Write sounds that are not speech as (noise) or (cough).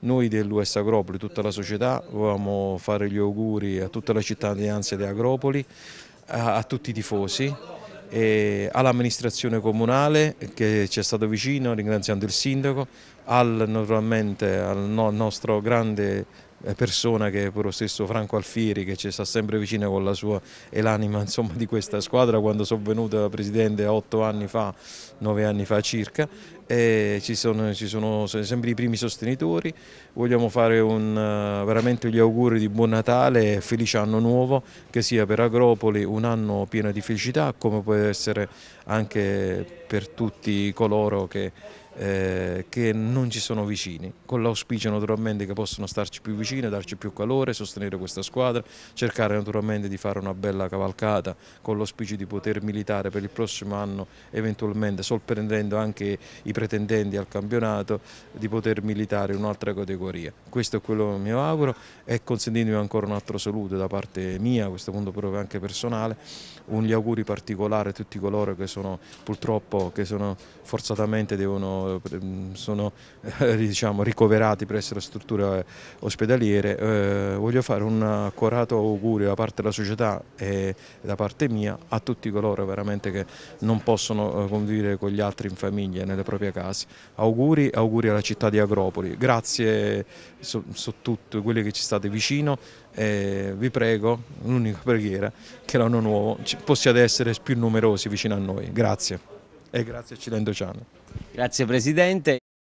Noi dell'US Agropoli, tutta la società, volevamo fare gli auguri a tutta la cittadinanza di Agropoli, a, a tutti i tifosi, all'amministrazione comunale che ci è stato vicino, ringraziando il sindaco, al, naturalmente al no, nostro grande eh, persona che è pure lo stesso Franco Alfieri che ci sta sempre vicino con la sua e l'anima (laughs) di questa squadra quando sono venuto presidente otto anni fa, nove anni fa circa e ci sono, ci sono sempre i primi sostenitori, vogliamo fare un, eh, veramente gli auguri di buon Natale e felice anno nuovo che sia per Agropoli un anno pieno di felicità come può essere anche per tutti coloro che eh, che non ci sono vicini, con l'auspicio naturalmente che possano starci più vicini, darci più calore, sostenere questa squadra, cercare naturalmente di fare una bella cavalcata con l'auspicio di poter militare per il prossimo anno eventualmente sorprendendo anche i pretendenti al campionato di poter militare in un'altra categoria. Questo è quello che mi auguro e consentitemi ancora un altro saluto da parte mia, a questo punto proprio anche personale, un gli auguri particolari a tutti coloro che sono purtroppo, che sono forzatamente devono Ehm, sono, eh, diciamo, ricoverati presso la struttura eh, ospedaliere. Eh, voglio fare un accorato augurio da parte della società e da parte mia a tutti coloro veramente che non possono eh, convivere con gli altri in famiglia, nelle proprie case. Auguri, auguri alla città di Agropoli, grazie su, su tutti quelli che ci state vicino e vi prego, l'unica preghiera, che l'anno nuovo possiate essere più numerosi vicino a noi. Grazie e grazie a Cilento Ciano. Grazie Presidente.